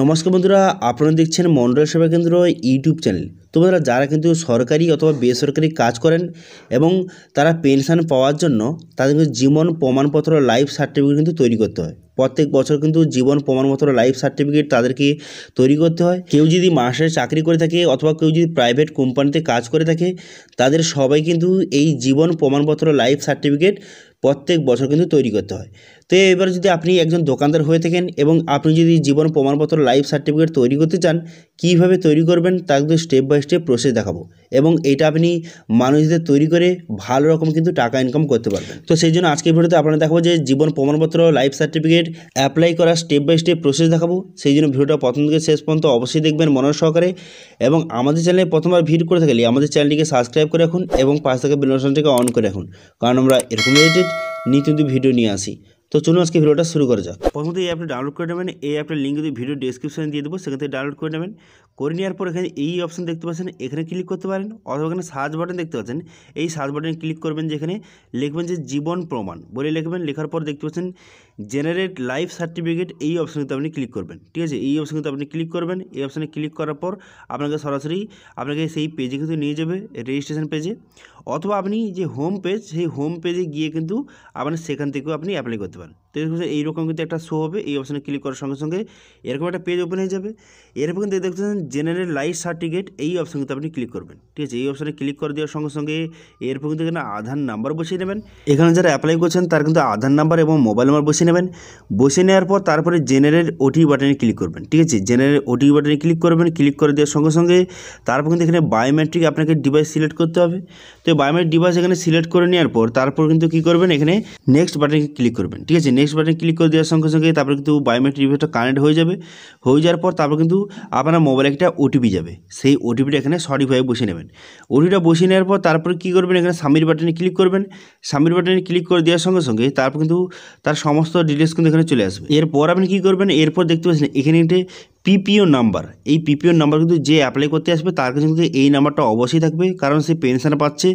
নমস্কার বন্ধুরা আপনারা দেখছেন মন্ডল সেবা কেন্দ্র ইউটিউব চ্যানেল তো বন্ধুরা যারা কিন্তু সরকারি অথবা বেসরকারি কাজ করেন এবং তারা পেনশন পাওয়ার জন্য তাদের কিন্তু জীবন প্রমাণপত্র লাইফ সার্টিফিকেট কিন্তু তৈরি করতে হয় প্রত্যেক বছর কিন্তু জীবন প্রমাণপত্র লাইফ সার্টিফিকেট তাদেরকে তৈরি করতে হয় কেউ যদি মাসে চাকরি করে থাকে অথবা কেউ যদি প্রাইভেট কোম্পানিতে কাজ করে থাকে তাদের সবাই কিন্তু এই জীবন প্রমাণপত্র লাইফ সার্টিফিকেট প্রত্যেক বছর কিন্তু তৈরি করতে হয় তো এবার যদি আপনি একজন দোকানদার হয়ে থাকেন এবং আপনি যদি জীবন প্রমাণপত্র লাইফ সার্টিফিকেট তৈরি করতে চান কীভাবে তৈরি করবেন তা কিন্তু স্টেপ বাই স্টেপ প্রসেস দেখাবো এবং এটা আপনি মানুষদের তৈরি করে ভালো রকম কিন্তু টাকা ইনকাম করতে পারবেন তো সেই জন্য আজকের ভিডিওতে আপনারা দেখাবো যে জীবন প্রমাণপত্র লাইফ সার্টিফিকেট অ্যাপ্লাই করার স্টেপ বাই স্টেপ প্রসেস দেখাবো সেই জন্য ভিডিওটা প্রথম থেকে শেষ পর্যন্ত অবশ্যই দেখবেন মনোর সহকারে এবং আমাদের চ্যানেলে প্রথমবার ভিড় করে থাকলে আমাদের চ্যানেলটিকে সাবস্ক্রাইব করে রাখুন এবং পাশ থেকে বেলনটিকে অন করে রাখুন কারণ আমরা এরকম রয়েছে নতুন ভিডিও নিয়ে আসি তো চলুন আজকে ভিডিওটা শুরু করা যাক প্রথমত এই অ্যাপটা ডাউনলোড করে নেবেন এই অ্যাপটার লিঙ্ক যদি ভিডিও ডিসক্রিপশানে দিয়ে দেবো সেখান থেকে ডাউনলোড করে নেবেন করে নেওয়ার পর এখানে এই অপশান দেখতে পাচ্ছেন এখানে ক্লিক করতে পারেন অথবা এখানে সার্চ বাটন দেখতে পাচ্ছেন এই সার্চ বাটনে ক্লিক করবেন যেখানে লিখবেন যে জীবন প্রমাণ বলে লিখবেন লেখার পর দেখতে পাচ্ছেন জেনারেট লাইফ সার্টিফিকেট এই অপশানে আপনি ক্লিক করবেন ঠিক আছে এই অপশানে আপনি ক্লিক করবেন এই অপশানে ক্লিক করার পর আপনাকে সরাসরি আপনাকে সেই পেজে কিন্তু নিয়ে যাবে রেজিস্ট্রেশন পেজে অথবা আপনি যে হোম পেজ সেই হোম পেজে গিয়ে কিন্তু আপনার সেখান থেকেও আপনি অ্যাপ্লাই করতে পারেন তো দেখুন এইরকম কিন্তু একটা শো হবে এই অপশানে ক্লিক করার সঙ্গে সঙ্গে এরকম একটা পেজ ওপেন হয়ে যাবে এরপর কিন্তু দেখছেন জেনারেল লাইফ সার্টিফিকেট এই অপশান কিন্তু আপনি ক্লিক করবেন ঠিক আছে এই অপশানে ক্লিক করে দেওয়ার সঙ্গে সঙ্গে এরপর কিন্তু এখানে আধার নাম্বার বসিয়ে নেবেন এখানে যারা অ্যাপ্লাই করছেন তার কিন্তু আধার নাম্বার এবং মোবাইল নাম্বার বসিয়ে নেবেন বসিয়ে নেওয়ার পর তারপরে জেনারেল ওটি বাটনে ক্লিক করবেন ঠিক আছে জেনারেল ওটি বাটনে ক্লিক করবেন ক্লিক করে দেওয়ার সঙ্গে সঙ্গে তারপর কিন্তু এখানে বায়োমেট্রিক আপনাকে ডিভাইস সিলেক্ট করতে হবে তো বায়োমেট্রিক ডিভাইস এখানে সিলেক্ট করে নেওয়ার পর তারপর কিন্তু কী করবেন এখানে নেক্সট বাটনে ক্লিক করবেন ঠিক আছে নেক্সট বাটনে ক্লিক করে দেওয়ার সঙ্গে সঙ্গে তারপরে কিন্তু বায়োমেট্রিক ডিভাইসটা কানেক্ট হয়ে যাবে হয়ে যাওয়ার পর তারপর কিন্তু আপনার মোবাইলে একটা ওটিপি যাবে সেই ওটিপিটা এখানে সঠিকভাবে বসে নেবেন ওটিপিটা বসে নেওয়ার পর তারপরে কী করবেন এখানে সামির বাটনে ক্লিক করবেন সামির বাটনে ক্লিক করে দেওয়ার সঙ্গে সঙ্গে তারপর কিন্তু তার সমস্ত ডিটেলস কিন্তু এখানে চলে আসবে এরপর আপনি কী করবেন এরপর দেখতে পাচ্ছেন এখানে একটি পিপিও নাম্বার এই পিপিও নাম্বার কিন্তু যে অ্যাপ্লাই করতে আসবে তার কাছে কিন্তু এই নাম্বারটা অবশ্যই থাকবে কারণ সে পেনশন পাচ্ছে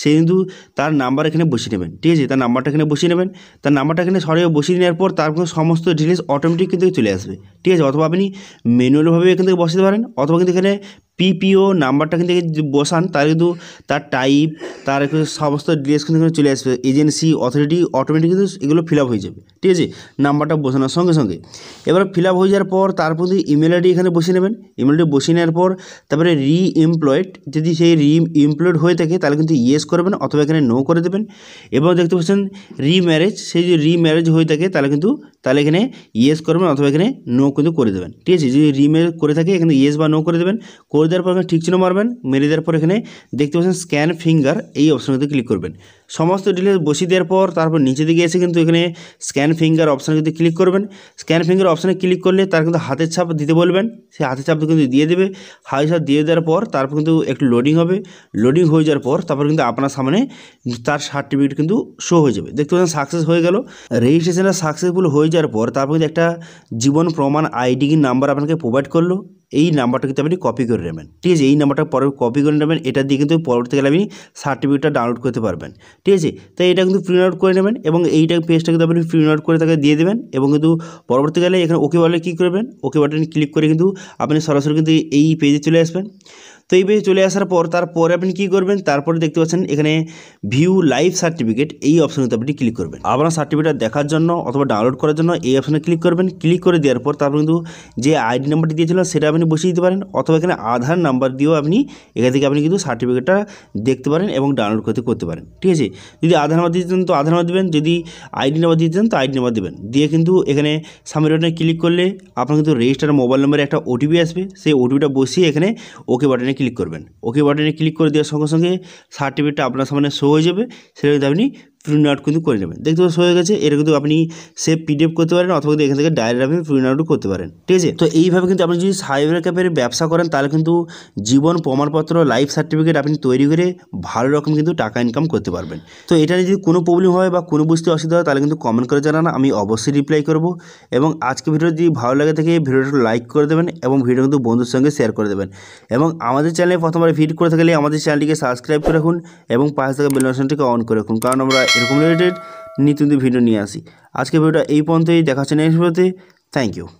সে কিন্তু তার নাম্বার এখানে বসিয়ে নেবেন ঠিক আছে তার নাম্বারটা এখানে বসিয়ে নেবেন তার নাম্বারটা এখানে সরিয়ে বসিয়ে নেওয়ার পর তার কিন্তু সমস্ত ডিটেলস অটোমেটিক কিন্তু চলে আসবে ঠিক আছে অথবা আপনি ম্যানুয়ালভাবে এখান থেকে বসাতে পারেন অথবা কিন্তু এখানে পিপিও নাম্বারটা কিন্তু বসান তার কিন্তু তার টাইপ তার সমস্ত ডিটেলস কিন্তু চলে আসবে এজেন্সি অথরিটি অটোমেটিক কিন্তু এগুলো ফিল হয়ে যাবে ঠিক আছে নাম্বারটা বসানোর সঙ্গে সঙ্গে এবার ফিল হয়ে যাওয়ার পর তারপর যদি ইমেল আইডি এখানে বসিয়ে নেবেন ইমেল আইডি বসিয়ে নেওয়ার পর তারপরে রি এমপ্লয়েড যদি সেই রি এমপ্লয়েড হয়ে থাকে তাহলে কিন্তু ইয়েস করবেন অথবা এখানে নো করে দেবেন এবং দেখতে পাচ্ছেন রি ম্যারেজ সেই যদি রি ম্যারেজ হয়ে থাকে তাহলে কিন্তু তাহলে এখানে ইয়েস করবেন অথবা এখানে নো কিন্তু করে দেবেন ঠিক আছে যদি রি করে থাকে এখানে ইয়েস বা নো করে দেবেন করে দেওয়ার পর এখানে ঠিক চিহ্ন মারবেন মেরে দেওয়ার পর এখানে দেখতে পাচ্ছেন স্ক্যান ফিঙ্গার এই অপশানটিতে ক্লিক করবেন সমস্ত ডিটেলস বসিয়ে দেওয়ার পর তারপর নিচে দিকে এসে কিন্তু এখানে স্ক্যান ফিঙ্গার অপশানে যদি ক্লিক করবেন স্ক্যান ফিঙ্গার অপশানে ক্লিক করলে তার কিন্তু হাতের ছাপ দিতে বলবেন সেই হাতের ছাপ কিন্তু দিয়ে দেবে হাতের ছাপ দিয়ে দেওয়ার পর তারপর কিন্তু একটু লোডিং হবে লোডিং হয়ে যাওয়ার পর তারপর কিন্তু আপনার সামনে তার সার্টিফিকেট কিন্তু শো হয়ে যাবে দেখতে পাচ্ছেন সাকসেস হয়ে গেল রেজিস্ট্রেশনটা সাকসেসফুল হয়ে যাওয়ার পর তারপর কিন্তু একটা জীবন প্রমাণ আইডি নাম্বার আপনাকে প্রোভাইড করলো এই নাম্বারটা কিন্তু আপনি কপি করে নেবেন ঠিক আছে এই নাম্বারটা পরে কপি করে নেবেন এটা দিয়ে কিন্তু পরবর্তীকালে আপনি সার্টিফিকেটটা ডাউনলোড করতে পারবেন ঠিক আছে তাই এটা কিন্তু প্রিন্ট আউট করে নেবেন এবং এইটা পেজটা কিন্তু আপনি প্রিন্ট আউট করে তাকে দিয়ে দেবেন এবং কিন্তু পরবর্তীকালে এখানে ওকে বাটনে ক্লিক করবেন ওকে বাটনে ক্লিক করে কিন্তু আপনি সরাসরি কিন্তু এই পেজে চলে আসবেন তো এই পেজে চলে আসার পর তারপরে আপনি কি করবেন তারপরে দেখতে পাচ্ছেন এখানে ভিউ লাইভ সার্টিফিকেট এই অপশানে আপনি ক্লিক করবেন আপনার সার্টিফিকেট দেখার জন্য অথবা ডাউনলোড করার জন্য এই অপশানে ক্লিক করবেন ক্লিক করে দেওয়ার পর তারপর কিন্তু যে আইডি নাম্বারটি দিয়েছিলেন সেটা আপনি বসিয়ে দিতে পারেন অথবা এখানে আধার নাম্বার দিয়েও আপনি এখান থেকে আপনি কিন্তু সার্টিফিকেটটা দেখতে পারেন এবং ডাউনলোড করতে করতে পারেন ঠিক আছে যদি আধার নাম্বার দিতেন তো আধার নাম্বার দেবেন যদি আইডি নাম্বার দিতেন তো আইডি নাম্বার দেবেন দিয়ে কিন্তু এখানে সামনের বাটনে ক্লিক করলে আপনার কিন্তু রেজিস্টার মোবাইল নম্বরে একটা ওটিপি আসবে সেই ওটিপিটা বসিয়ে এখানে ওকে বাটনে ক্লিক করবেন ওকে বাটনে ক্লিক করে দেওয়ার সঙ্গে সঙ্গে সার্টিফিকেটটা আপনার সামনে শো হয়ে যাবে সেটা আপনি প্রিন্ট আউট কিন্তু করে নেবেন দেখতে পাচ্ছি হয়ে গেছে এটা কিন্তু আপনি সেভ পিডিএফ করতে পারেন অথবা কিন্তু এখান থেকে ডাইরেক্ট আপনি প্রিন্ট আউটও করতে পারেন ঠিক আছে তো এইভাবে কিন্তু আপনি যদি সাইবার ক্যাফের ব্যবসা করেন তাহলে কিন্তু জীবন প্রমাণপত্র লাইফ সার্টিফিকেট আপনি তৈরি করে ভালো রকম কিন্তু টাকা ইনকাম করতে পারবেন তো এটা নিয়ে যদি কোনো প্রবলেম হয় বা কোনো বুঝতে অসুবিধা হয় তাহলে কিন্তু কমেন্ট করে জানান আমি অবশ্যই রিপ্লাই করব এবং আজকে ভিডিও যদি ভালো লাগে থাকে ভিডিওটা লাইক করে দেবেন এবং ভিডিও কিন্তু বন্ধুর সঙ্গে শেয়ার করে দেবেন এবং আমাদের চ্যানেলে প্রথমবার ভিড করে থাকলে আমাদের চ্যানেলটিকে সাবস্ক্রাইব করে রাখুন এবং পাশে থাকা বেল অন করে রাখুন কারণ আমরা এরকম রিলেটেড নিত্য ভিডিও নিয়ে আসি আজকে ভিডিওটা এই পর্যন্তই দেখাচ্ছি নেক্সট ভিডিওতে থ্যাংক ইউ